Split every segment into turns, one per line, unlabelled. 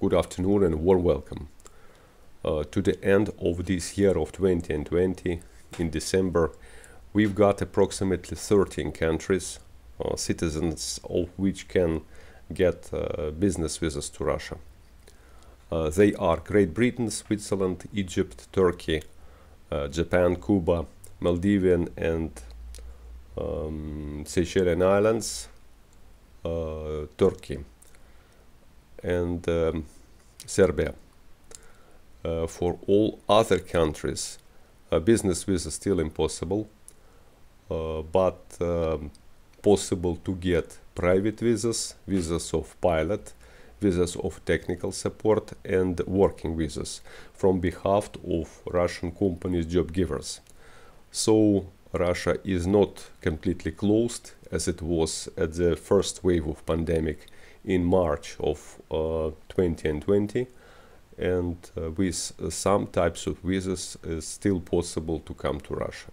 Good afternoon and warm welcome uh, to the end of this year of 2020 in December. We've got approximately 13 countries, uh, citizens of which can get uh, business visas to Russia. Uh, they are Great Britain, Switzerland, Egypt, Turkey, uh, Japan, Cuba, Maldivian and um, Seychellen Islands, uh, Turkey and um, Serbia. Uh, for all other countries, a business visa is still impossible, uh, but um, possible to get private visas, visas of pilot, visas of technical support and working visas from behalf of Russian companies job givers. So Russia is not completely closed as it was at the first wave of pandemic in March of uh, 2020 and uh, with uh, some types of visas it's uh, still possible to come to Russia.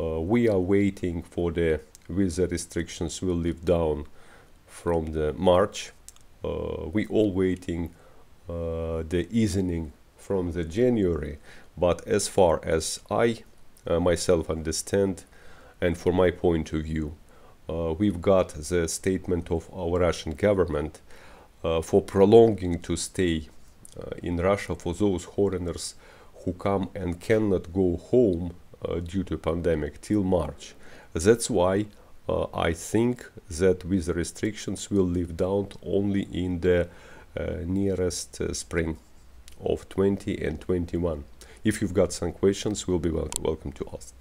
Uh, we are waiting for the visa restrictions will lift down from the March. Uh, we all waiting the easing from the January but as far as I uh, myself understand and for my point of view. Uh, we've got the statement of our Russian government uh, for prolonging to stay in Russia for those foreigners who come and cannot go home uh, due to pandemic till March. That's why uh, I think that these restrictions will live down only in the uh, nearest spring of 20 and 21. If you've got some questions, we'll be wel welcome to ask.